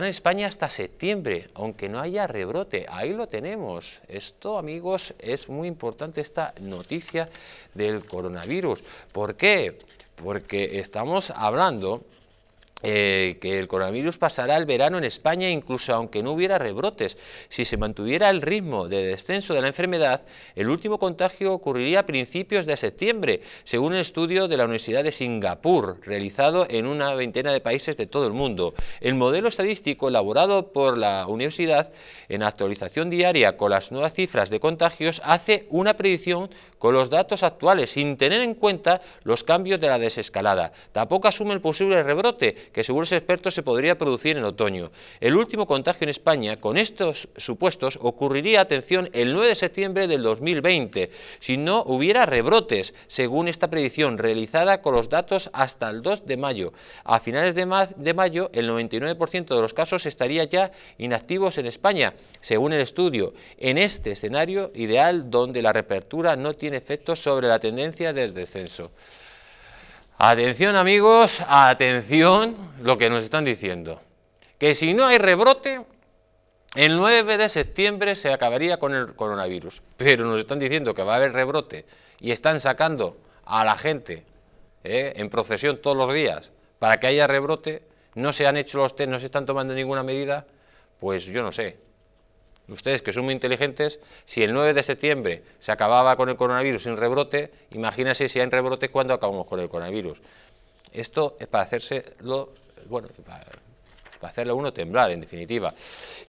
En España hasta septiembre, aunque no haya rebrote, ahí lo tenemos. Esto, amigos, es muy importante esta noticia del coronavirus. ¿Por qué? Porque estamos hablando eh, que el coronavirus pasará el verano en España incluso aunque no hubiera rebrotes. Si se mantuviera el ritmo de descenso de la enfermedad, el último contagio ocurriría a principios de septiembre, según un estudio de la Universidad de Singapur, realizado en una veintena de países de todo el mundo. El modelo estadístico elaborado por la universidad en actualización diaria con las nuevas cifras de contagios hace una predicción con los datos actuales, sin tener en cuenta los cambios de la desescalada. Tampoco asume el posible rebrote que según los expertos se podría producir en otoño. El último contagio en España con estos supuestos ocurriría, atención, el 9 de septiembre del 2020, si no hubiera rebrotes, según esta predicción realizada con los datos hasta el 2 de mayo. A finales de, mayo, el 99% de los casos estaría ya inactivos en España, según el estudio. En este escenario ideal, donde la reapertura no tiene efectos sobre la tendencia del descenso. Atención amigos, atención lo que nos están diciendo. Que si no hay rebrote, el 9 de septiembre se acabaría con el coronavirus. Pero nos están diciendo que va a haber rebrote y están sacando a la gente ¿eh? en procesión todos los días para que haya rebrote. No se han hecho los test, no se están tomando ninguna medida. Pues yo no sé, Ustedes que son muy inteligentes, si el 9 de septiembre se acababa con el coronavirus sin rebrote, imagínense si hay rebrote cuando acabamos con el coronavirus. Esto es para hacerse bueno, para, uno temblar, en definitiva.